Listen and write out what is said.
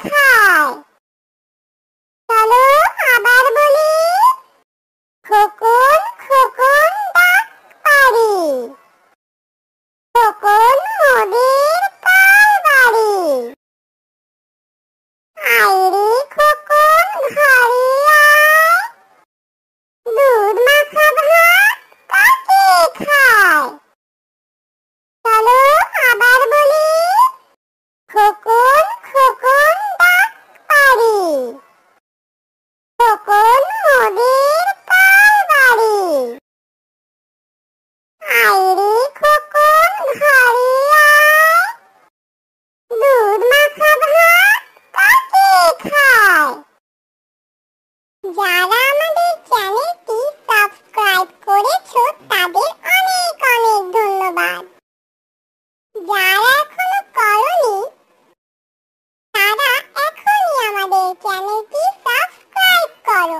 খায় চলো আবার বলি খোকন খোকন ডাক পারি খোকন মোদের কার বাড়ি আয় এই চ্যানেলটি সাবস্ক্রাইব করো